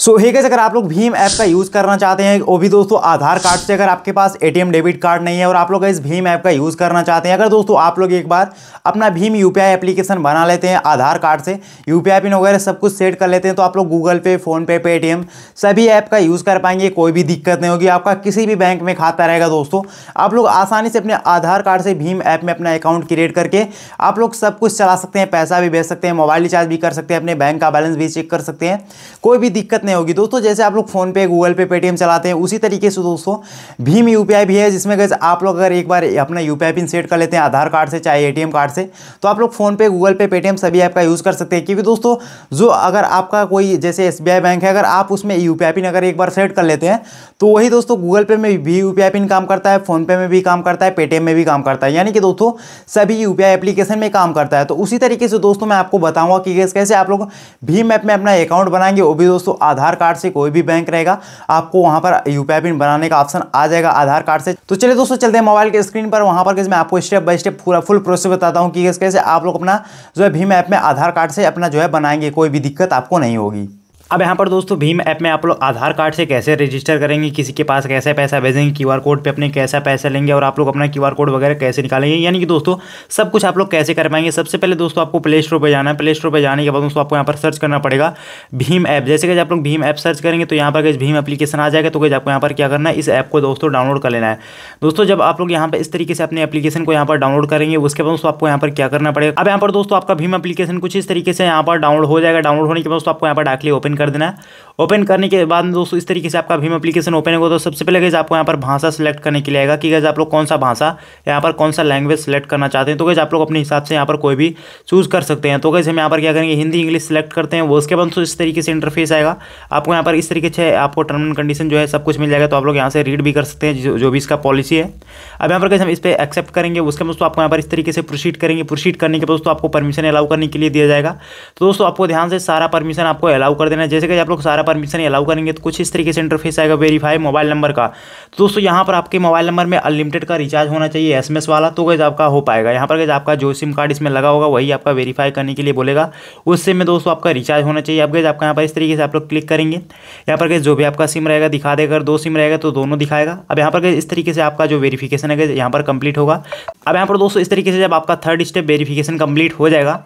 सो so, हे hey अगर आप लोग भीम ऐप का यूज़ करना चाहते हैं वो भी दोस्तों आधार कार्ड से अगर आपके पास एटीएम डेबिट कार्ड नहीं है और आप लोग इस भीम ऐप का यूज़ करना चाहते हैं अगर दोस्तों आप लोग एक बार अपना भीम यूपीआई एप्लीकेशन बना लेते हैं आधार कार्ड से यूपीआई पिन वगैरह सब कुछ सेट कर लेते हैं तो आप लोग गूगल पे फ़ोनपे पेटीएम सभी ऐप का यूज़ कर पाएंगे कोई भी दिक्कत नहीं होगी आपका किसी भी बैंक में खाता रहेगा दोस्तों आप लोग आसानी से अपने आधार कार्ड से भीम ऐप में अपना अकाउंट क्रिएट करके आप लोग सब कुछ चला सकते हैं पैसा भी भेज सकते हैं मोबाइल रिचार्ज भी कर सकते हैं अपने बैंक का बैलेंस भी चेक कर सकते हैं कोई भी दिक्कत दिक्कत नहीं होगी दोस्तों जैसे आप लोग फोनपे गूगल पे पेटीएम चलाते हैं उसी तरीके से दोस्तों भीम यू भी है जिसमें गैस आप लोग अगर एक बार अपना यू पिन सेट कर लेते हैं आधार कार्ड से चाहे ए कार्ड से तो आप लोग फ़ोनपे गूगल पे पेटीएम सभी ऐप का यूज़ कर सकते हैं क्योंकि दोस्तों जो अगर आपका कोई जैसे एस बैंक है अगर आप उसमें यू पिन अगर एक बार सेट कर लेते हैं तो वही दोस्तों गूगल पे में भी यू पिन काम करता है फ़ोनपे में भी काम करता है पेटीएम में भी काम करता है यानी कि दोस्तों सभी यू एप्लीकेशन में काम करता है तो उसी तरीके से दोस्तों मैं आपको बताऊंगा कि कैसे आप लोग भीम ऐप में अपना अकाउंट बनाएंगे वो भी दोस्तों आधार कार्ड से कोई भी बैंक रहेगा आपको वहां पर यूपीआई पिन बनाने का ऑप्शन आ जाएगा आधार कार्ड से तो चलिए दोस्तों चलते हैं मोबाइल के स्क्रीन पर वहां पर मैं आपको स्टेप बाय स्टेप पूरा फुल प्रोसेस बताता हूँ कि कैसे आप लोग अपना जो है भीम ऐप में आधार कार्ड से अपना जो है बनाएंगे कोई भी दिक्कत आपको नहीं होगी अब यहाँ पर दोस्तों भीम ऐप में आप लोग आधार कार्ड से कैसे रजिस्टर करेंगे किसी के पास कैसे पैसा भेजेंगे क्यूआर कोड पे अपने कैसा पैसा लेंगे और आप लोग अपना क्यूआर कोड वगैरह कैसे निकालेंगे यानी कि दोस्तों सब कुछ आप लोग कैसे कर पाएंगे सबसे पहले दोस्तों आपको प्ले स्टोर पर जाना है प्ले स्टोर पर जाने के बाद दोस्तों आपको यहाँ पर सर्च करना पड़ेगा भीम ऐप जैसे कि आप लोग भीम ऐप सर्च करेंगे तो यहाँ पर कैसे भीम एप्लीकेशन आ जाएगा तो कैसे आपको यहाँ पर क्या करना है इस ऐप को दोस्तों डाउनलोड कर लेना है दोस्तों जब आप लोग यहाँ पर इस तरीके से अपने अपलीकेशन को यहाँ पर डाउनलोड करेंगे उसके बाद दोस्तों आपको यहाँ पर क्या करना पड़ेगा अब यहाँ पर दोस्तों आपका भीम अपलीकेशन कुछ इस तरीके से यहाँ पर डाउनलोड हो जाएगा डाउनलोड होने के बाद दोस्तों आपको यहाँ पर डाकली ओपन ओपन कर देना है ओपन करने के बाद दोस्तों इस तरीके से आपका भीम एप्लीकेशन ओपन होगा तो सबसे पहले गैस आपको यहाँ पर भाषा सेलेक्ट करने के लिए आएगा कि गैस आप लोग कौन सा भाषा यहाँ पर कौन सा लैंग्वेज सेलेक्ट करना चाहते हैं तो गैस आप लोग अपने हिसाब से यहाँ पर कोई भी चूज़ कर सकते हैं तो गैस हम यहाँ पर क्या करेंगे हिंदी इंग्लिश सेलेक्ट करते हैं वो उसके बाद तो इस तरीके से इंटरफेस आएगा आपको यहाँ पर इस तरीके से आपको टर्म एंड कंडीशन जो है सब कुछ मिल जाएगा तो आप लोग यहाँ से रीड भी कर सकते हैं जो भी इसका पॉलिसी है अब यहाँ पर कैसे हम इस पर एक्सेप्ट करेंगे उसके बाद आपको यहाँ पर इस तरीके से प्रोसीड करेंगे प्रोसीड करने के बाद दोस्तों आपको परमिशन अलाउ करने के लिए दिया जाएगा तो दोस्तों आपको ध्यान से सारा परमिशन आपको अलाउ कर देना है जैसे कि आप लोग सारा परमिशन अलाउ करेंगे तो कुछ इस तरीके से इंटरफेस आएगा वेरीफाई मोबाइल नंबर का तो दोस्तों यहाँ पर आपके मोबाइल नंबर में अनलिमिटेड का रिचार्ज होना चाहिए एसएमएस वाला तो गैस आपका हो पाएगा यहाँ पर गैस आपका जो सिम कार्ड इसमें लगा होगा वही आपका वेरीफाई करने के लिए बोलेगा उस सिम में दोस्तों आपका रिचार्ज होना चाहिए आप गैस आपका यहाँ पर इस तरीके से आप लोग क्लिक करेंगे यहाँ पर गैस जो भी आपका सिम रहेगा दिखा देगा दो सिम रहेगा तो दोनों दिखाएगा अब यहाँ पर गैस इस तरीके से आपका जो वेरीफिकेशन है गैस यहाँ पर कंप्लीट होगा अब यहाँ पर दोस्तों इस तरीके से जब आपका थर्ड स्टेप वेरीफिकेशन कंप्लीट हो जाएगा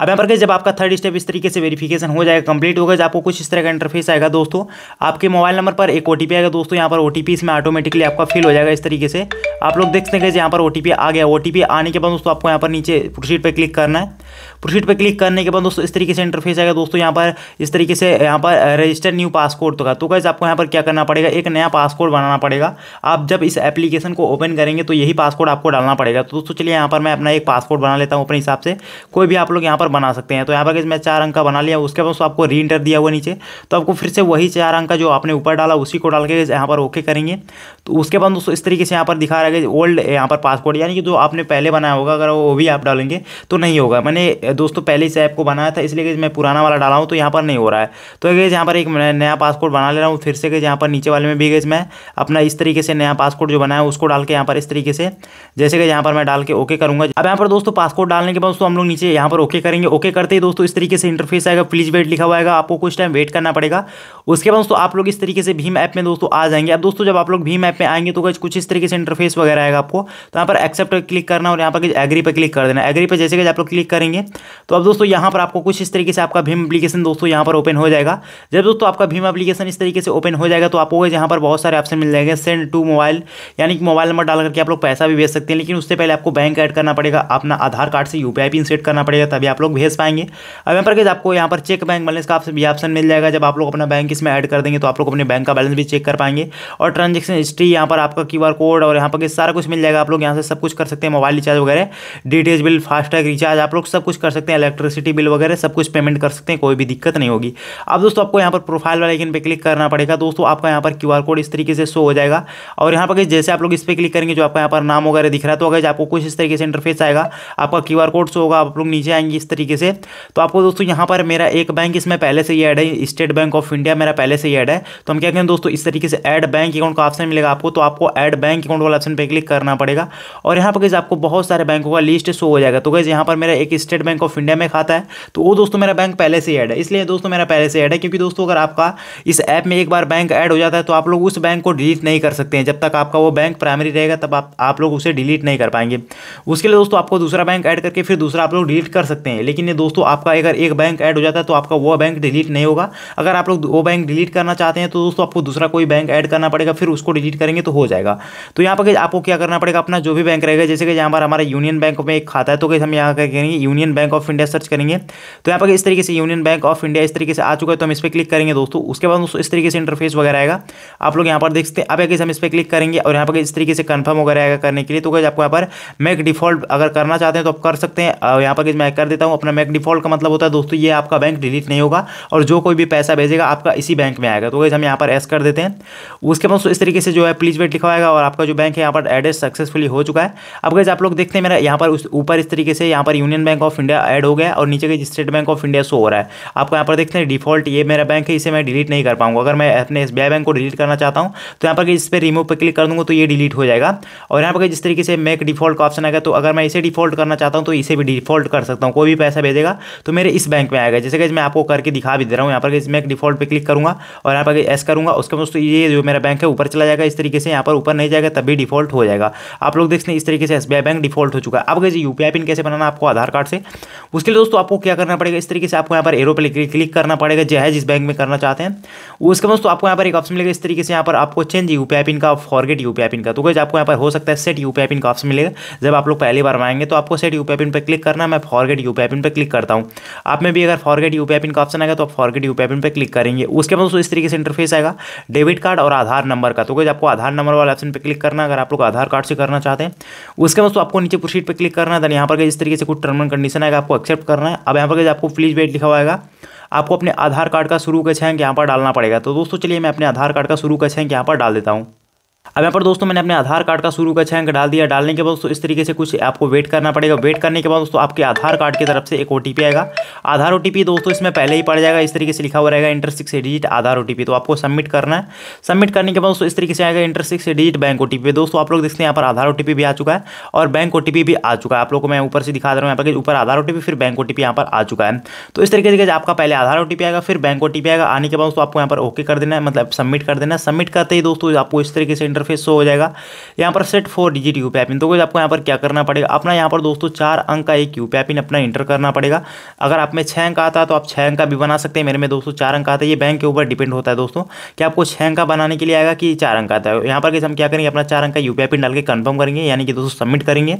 अब यहाँ पर गए जब आपका थर्ड स्टेप इस तरीके से वेरीफिकेशन हो जाएगा कंप्लीट होगा जब आपको कुछ इस तरह का इंटरफेस आएगा दोस्तों आपके मोबाइल नंबर पर एक ओ आएगा दोस्तों यहाँ पर ओ इसमें ऑटोमेटिकली आपका फिल हो जाएगा इस तरीके से आप लोग देख हैं यहाँ पर ओ आ गया ओ आने के बाद दोस्तों आपको यहाँ पर नीचे प्रोसीड पर क्लिक करना है प्रोसीड पर क्लिक करने के बाद दोस्तों इस तरीके से इंटरफेस आएगा दोस्तों यहाँ पर इस तरीके से यहाँ पर रजिस्टर न्यू पासपोर्ट तो का तो कैसे आपको यहाँ पर क्या करना पड़ेगा एक नया पासपोर्ट बनाना पड़ेगा आप जब इस एप्लीकेशन को ओपन करेंगे तो यही पासपोर्ट आपको डालना पड़ेगा तो दोस्तों चलिए यहाँ पर मैं अपना एक पासपोर्ट बना लेता हूँ अपने हिसाब से कोई भी आप लोग यहाँ पर बना सकते हैं तो यहाँ पर मैं चार अंक का बना लिया उसके बाद आपको री इंटर दिया हुआ नीचे तो आपको फिर से वही चार अंक का जो आपने ऊपर डाला उसी को डाल के यहाँ पर ओके करेंगे तो उसके बाद दोस्तों इस तरीके से यहाँ पर दिखा रहा जाएगा ओल्ड यहाँ पर पासवर्ड यानी कि जो आपने पहले बनाया होगा अगर वो भी आप डालेंगे तो नहीं होगा मैंने दोस्तों पहले इस ऐप को बनाया था इसलिए मैं पुराना वाला डाला हूँ तो यहाँ पर नहीं हो रहा है तो गए यहाँ पर एक नया पासवर्ड बना ले रहा हूँ फिर से गए यहाँ पर नीचे वाले में भी गए मैं अपना इस तरीके से नया पासवर्ड जो बनाया उसको डाल के यहाँ पर इस तरीके से जैसे कि यहाँ पर मैं डाल के ओके करूँगा अब यहाँ पर दोस्तों पासवर्ड डालने के बाद दोस्तों हम लोग नीचे यहाँ पर ओके करेंगे ओके करते ही दोस्तों इस तरीके से इंटरफेस आएगा प्लीज वेट लिखा हुआ आएगा आपको कुछ टाइम वेट करना पड़ेगा उसके बाद दोस्तों आप लोग इस तरीके से भीम ऐप में दोस्तों आ जाएंगे अब दोस्तों जब आप लोग भीम ऐप में आएंगे तो कुछ इस तरीके से इंटरफेस वगैरह आएगा आपको तो यहाँ पर एक्सेप्ट पर क्लिक करना और यहाँ पर एग्री पर क्लिक कर देना एग्री पर जैसे कि आप लोग क्लिक करेंगे तो अब दोस्तों यहाँ पर आपको कुछ इस तरीके से आपका भीम अपलीकेशन दोस्तों यहाँ पर ओपन हो जाएगा जब दोस्तों आपका भीम अपलीकेशन इस तरीके से ओपन हो जाएगा तो आपको यहाँ पर बहुत सारे ऑप्शन मिल जाएंगे सेंड टू मोबाइल यानी कि मोबाइल नंबर डाल करके आप लोग पैसा भी भेज सकते हैं लेकिन उससे पहले आपको बैंक ऐड करना पड़ेगा अपना आधार कार्ड से यू पिन सेट करना पड़ेगा तभी आप लोग भेज पाएंगे अब यहाँ पर आपको यहाँ पर चेक बैंक बैलेंस का भी ऑप्शन मिल जाएगा जब आप लोग अपना बैंक इसमें ऐड कर देंगे तो आप लोग अपने बैंक का बैलेंस भी चेक कर पाएंगे और ट्रांजेक्शन हिस्ट्री यहाँ पर आपका क्यू कोड और यहाँ पर सारा कुछ मिल जाएगा आप लोग यहाँ से सब कुछ कर सकते हैं मोबाइल रिचार्ज वगैरह डी बिल फास्टैग रिचार्ज आप लोग सब कुछ कर सकते हैं इलेक्ट्रिसिटी बिल वगैरह सब कुछ पेमेंट कर सकते हैं कोई भी दिक्कत नहीं होगी अब दोस्तों आपको यहाँ पर प्रोफाइल वाले आइकन पर क्लिक करना पड़ेगा दोस्तों आपका यहाँ पर क्यू कोड इस तरीके से शो हो जाएगा और यहाँ पर जैसे आप लोग इस पर क्लिक करेंगे जो आपका यहाँ पर नाम वगैरह दिख रहा है तो अगर आपको कुछ इस तरीके से इंटरफेस आएगा आपका क्यू कोड शो होगा आप लोग नीचे आएंगे इस तरीके से तो आपको दोस्तों यहाँ पर मेरा एक बैंक इसमें पहले से ही ऐड है स्टेट बैंक ऑफ इंडिया मेरा पहले से ही ऐड है तो हम क्या कहें दोस्तों इस तरीके से ऐड बैंक अकाउंट का ऑप्शन मिलेगा आपको तो आपको ऐड बैंक अकाउंट वाला ऑप्शन पे क्लिक करना पड़ेगा और यहाँ पर गई आपको बहुत सारे बैंकों का लिस्ट शो हो जाएगा तो गई यहाँ पर मेरा एक स्टेट बैंक ऑफ इंडिया में खाता है तो वो दोस्तों मेरा बैंक पहले से ऐड है इसलिए दोस्तों मेरा पहले से ऐड है क्योंकि दोस्तों अगर आपका इस ऐप में एक बार बैंक ऐड हो जाता है तो आप लोग उस बैंक को डिलीट नहीं कर सकते हैं जब तक आपका वो बैंक प्राइमरी रहेगा तब आप आप लोग उसे डिलीट नहीं कर पाएंगे उसके लिए दोस्तों आपको दूसरा बैंक ऐड करके फिर दूसरा आप लोग डिलीट कर सकते हैं लेकिन ये दोस्तों आपका अगर एक बैंक ऐड हो जाता है तो आपका वो बैंक डिलीट नहीं होगा अगर आप लोग वो बैंक डिलीट करना चाहते हैं तो दोस्तों आपको दूसरा कोई बैंक ऐड करना पड़ेगा फिर उसको डिलीट करेंगे तो हो जाएगा तो यहाँ पर आप आपको क्या करना पड़ेगा अपना जो भी बैंक रहेगा जैसे कि यहाँ पर हमारे यूनियन बैंक में एक खाता है तो कैसे हम यहाँ क्या करेंगे Union Bank of India search करेंगे तो यहाँ पर इस तरीके से यूनियन बैंक ऑफ इंडिया इस तरीके से आ चुका है तो हम इस पर क्लिक करेंगे दोस्तों उसके बाद उस तरीके से इंटरफेस वगैरह आएगा आप लोग यहाँ पर देख सकते हैं अब कैसे हम इस पर क्लिक करेंगे और यहाँ पर इस तरीके से कन्फर्म वगैरह आएगा करने के लिए तो कैसे आपको यहाँ पर मैक डिफॉल्ट अगर करना चाहते हैं तो आप कर सकते हैं और यहाँ पर मैं कर देता हूँ अपना मैक डिफॉल्ट का मतलब होता है दोस्तों ये आपका बैंक डिलीट नहीं होगा और जो कोई भी पैसा भेजेगा आपका इसी बैंक में आएगा तो कैसे हम यहाँ पर एस कर देते हैं उसके बाद इस तरीके से जो है प्लीज वेट लिखवाएगा और आपका जो बैंक है यहाँ पर एड सक्सेसफुली हो चुका है अब गैस आप लोग देखते हैं मेरा यहाँ पर उस ऊपर इस तरीके से यहाँ पर Union Bank of India add हो गया और नीचे के State Bank of India show हो रहा है आपको यहाँ पर देखते हैं डिफॉल्ट ये मेरा बैंक है इसे मैं डिलीट नहीं कर पाऊंगा अगर मैं अपने एस बैंक को डिलीट करना चाहता हूँ तो यहाँ पर इस पर रिमूव पर क्लिक कर दूँगा तो ये डिलीट हो जाएगा और यहाँ पर जिस तरीके से मेक डिफॉल्ट का ऑप्शन आएगा तो अगर मैं इसे डिफॉल्ट करना चाहता हूँ तो इसे भी डिफॉल्ट कर सकता हूँ कोई भी पैसा भेजेगा तो मेरे इस बैंक में आएगा जैसे कि मैं आपको करके दिखा भी दे रहा हूँ यहाँ पर मैं डिफॉल्ट पर क्लिक करूँगा और यहाँ पर एस करूँगा उसके बाद ये जो मेरा बैंक है ऊपर चला जाएगा इस तरीके से यहाँ पर ऊपर नहीं जाएगा तभी डिफॉल्ट डिफॉल्ट हो जाएगा आप लोग देख सकते हैं इस तरीके से एस बैंक डिफॉल्ट हो चुका है अब कैसे यू पिन कैसे बनाना आपको आधार कार्ड से उसके लिए दोस्तों आपको क्या करना पड़ेगा इस तरीके से आपको यहाँ पर एरो पर क्लिक करना पड़ेगा जो है जिस बैंक में करना चाहते हैं उसके बाद दोस्तों आपको यहाँ पर एक ऑप्शन मिलेगा इस तरीके से यहाँ पर आपको चेंज यू पिन का फॉरगेट यू पिन का तो कैसे आपको यहाँ पर हो सकता है सेट यू पिन का ऑप्शन मिलेगा जब आप लोग पहली बार बनाएंगे तो आपको सेट यू पिन पर क्लिक करना मैं फॉरगेट यू पिन पर क्लिक करता हूँ आप में भी अगर फॉरगेट यू पिन का ऑप्शन आएगा तो आप फॉरगेट यू पिन पर क्लिक करेंगे उसके बाद दोस्तों इस तरीके से इंटरफेस आएगा डेबिट कार्ड और आधार नंबर का तो कैसे आपको आधार नंबर वाले ऑप्शन पर क्लिक करना अगर आप आप लोग आधार कार्ड से करना चाहते हैं उसके बाद तो आपको नीचे प्रोसीड पर क्लिक करना है देन यहाँ पर इस तरीके से कुछ टर्म एंड कंडीशन आएगा आपको एक्सेप्ट करना है अब यहाँ पर आपको प्लीज वेट लिखा हुआ आपको अपने आधार कार्ड का शुरू का छैंक यहाँ पर डालना पड़ेगा तो दोस्तों चलिए मैं अपने आधार कार्ड का शुरू का छैंक यहाँ पर डाल देता हूँ अब यहाँ पर दोस्तों मैंने अपने आधार कार्ड का शुरू का छह अंक डाल दिया डालने के बाद दोस्तों इस तरीके से कुछ आपको वेट करना पड़ेगा वेट करने के बाद दोस्तों आपके आधार कार्ड की तरफ से एक ओ आएगा आधार ओ दोस्तों इसमें पहले ही पड़ जाएगा इस तरीके से लिखा हुआ रहेगा इंटर सिक्स डिजिट आधार ओ तो आपको सबमिट करना है सबमिट करने के बाद दोस्तों इस तरीके से आएगा इंटर सिक्स डिजिट बैंक ओ दोस्तों आप लोग देखते हैं यहाँ पर आधार ओ भी आ चुका है और बैंक ओ भी आ चुका है आप लोग को मैं ऊपर से दिखा दे रहा हूँ यहाँ पर ऊपर आधार ओ फिर बैंक ओ यहाँ पर आ चुका है तो इस तरीके से आपका पहले आधार ओ आएगा फिर बैंक ओ आएगा आने के बाद दोस्तों आपको यहाँ पर ओके कर देना है मतलब सबमिट कर देना है सबमिट करते ही दोस्तों आपको इस तरीके से इंटरफेस शो हो जाएगा यहाँ पर set four digit U P तो कुछ आपको यहाँ पर क्या करना पड़ेगा अपना यहाँ पर दोस्तों चार अंक का एक यू पी अपना इंटर करना पड़ेगा अगर आप में छः अंक आता तो आप छः अंक का भी बना सकते हैं मेरे में दोस्तों चार अंक आता है ये बैंक के ऊपर डिपेंड होता है दोस्तों कि आपको छः अंक का बनाने के लिए आएगा कि चार अंक आता है यहाँ पर हम क्या करेंगे अपना चार अंक का यू पी डाल के कन्फर्म करेंगे यानी कि दोस्तों सबमिट करेंगे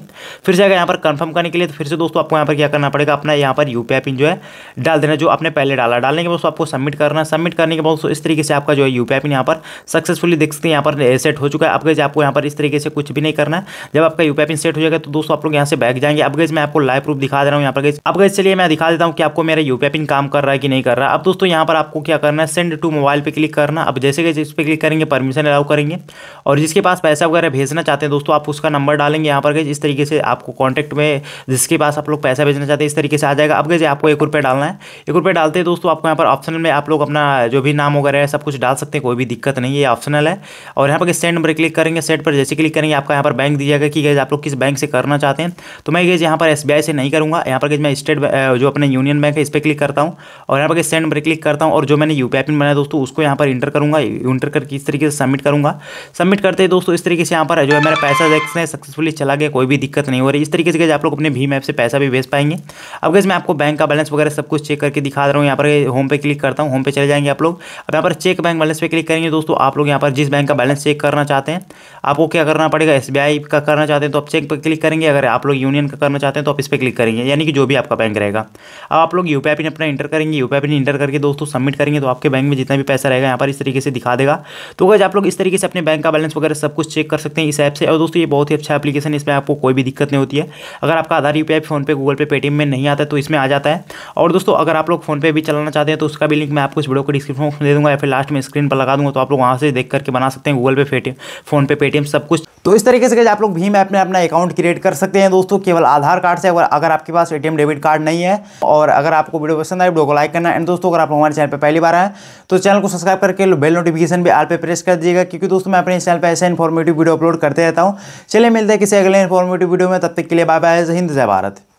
फिर से अगर यहाँ पर कन्फर्म करने के लिए तो फिर से दोस्तों आपको यहाँ पर क्या करना पड़ेगा अपना यहाँ पर यू पिन जो है डाल देना जो आपने पहले डाला डालने के बाद आपको सबमिट करना सबमिट करने के बाद इस तरीके से आपका जो है यू पिन यहाँ पर सक्सेसफुली देख सकते हैं यहाँ पर सेट हो चुका है अब गज आपको यहाँ पर इस तरीके से कुछ भी नहीं करना जब आपका यू पिन सेट हो जाएगा तो दोस्तों आप लोग यहाँ से बैग जाएंगे अब गज मैं आपको लाइव प्रूफ दिखा दे रहा हूँ यहाँ पर गज अब गज चलिए मैं दिखा देता हूँ कि आपको मेरा यू पिन काम कर रहा है कि नहीं कर रहा अब दोस्तों यहाँ पर आपको क्या करना है सेंड टू मोबाइल पर क्लिक करना अब जैसे कि जिस पर क्लिक करेंगे परमिशन अलाउ करेंगे और जिसके पास पैसा वगैरह भेजना चाहते हैं दोस्तों आप उसका नंबर डालेंगे यहाँ पर गज इस तरीके से आपको कॉन्टैक्ट में जिसके पास आप लोग पैसा भेजना चाहते हैं इस तरीके से आ जाएगा अब गज आपको एक रुपये डालना है एक रुपये डालते हैं दोस्तों आपको यहाँ पर ऑप्शनल में आप लोग अपना जो भी नाम वगैरह है सब कुछ डाल सकते हैं कोई भी दिक्कत नहीं है ऑप्शनल है और यहाँ पर सेंड सेकंड नंबर क्लिक करेंगे सेट पर जैसे क्लिक करेंगे आपका यहाँ पर बैंक दिया गया कि गैज आप लोग किस बैंक से करना चाहते हैं तो मैं गैज यहाँ पर एस से नहीं करूँगा यहाँ पर गैज मैं स्टेट जो अपने यूनियन बैंक है इस पर क्लिक करता हूँ और यहाँ पर गैस सेंड नंबर क्लिक करता हूँ और जो मैंने यू पिन बनाया दोस्तों उसको यहाँ पर इंटर करूँगा इंटर करके इस तरीके से सबमिट करूँगा सबमिट करते हैं दोस्तों इस तरीके से यहाँ पर जो है मेरा पैसा देखते हैं सक्सेसफुली चला गया कोई भी दिक्कत नहीं हो रही इस तरीके से आप लोग अपने भीम ऐप से पैसा भी भेज पाएंगे अब गैस मैं आपको बैंक का बैलेंस वगैरह सब कुछ चेक करके दिखा रहा हूँ यहाँ पर होम पे क्लिक करता हूँ होम पे चले जाएंगे आप लोग अब यहाँ पर चेक बैंक बैलेंस पे क्लिक करेंगे दोस्तों आप लोग यहाँ पर जिस बैंक का बैलेंस चेक करना करना चाहते हैं आपको क्या करना पड़ेगा एस का करना चाहते हैं तो आप चेक पर क्लिक करेंगे अगर आप लोग यूनियन का करना चाहते हैं तो आप इस पर क्लिक करेंगे यानी कि जो भी आपका बैंक रहेगा अब आप लोग यू पी अपना इंटर करेंगे यू पी इंटर करके दोस्तों सबमिट करेंगे तो आपके बैंक में जितना भी पैसा रहेगा यहाँ पर इस तरीके से दिखा देगा तो अगर आप लोग इस तरीके से अपने बैंक का बैलेंस वगैरह सब कुछ चेक कर सकते हैं इस ऐप से और दोस्तों ये बहुत ही अच्छा एप्लीकेशन इसमें आपको कोई भी दिक्कत नहीं होती है अगर आपका Aadhaar U P PhonePe Google Pay Paytm में नहीं आता तो इसमें आ जाता है और दोस्तों अगर आप लोग फोनपे भी चलाना चाहते हैं तो उसका भी लिंक मैं आपको इस वीडियो को डिस्क्रिप्शन में दे दूँगा या फिर लास्ट में स्क्रीन पर लगा दूँगा तो आप लोग वहाँ से देख करके बना सकते हैं Google Pay Paytm Paytm PhonePe Paytm सब कुछ तो इस तरीके से आप लोग भीम ऐप में अपना अकाउंट क्रिएट कर सकते हैं दोस्तों केवल आधार कार्ड से अगर अगर आपके पास एटीएम डेबिट कार्ड नहीं है और अगर आपको वीडियो पसंद आए वीडियो को लाइक करना एंड दोस्तों अगर आप हमारे चैनल पर पहली बार आएँ तो चैनल को सब्सक्राइब करके बेल नोटिफिकेशन भी आल पर प्रेस कर दीजिएगा क्योंकि दोस्तों मैं अपने इस चैनल पर ऐसे इन्फॉर्मेटिव वीडियो अपलोड करते रहता हूँ चलिए मिलते हैं किसी अगले इन्फॉर्मेटिव वीडियो में तब तक के लिए बाय बाय हिंद जय भारत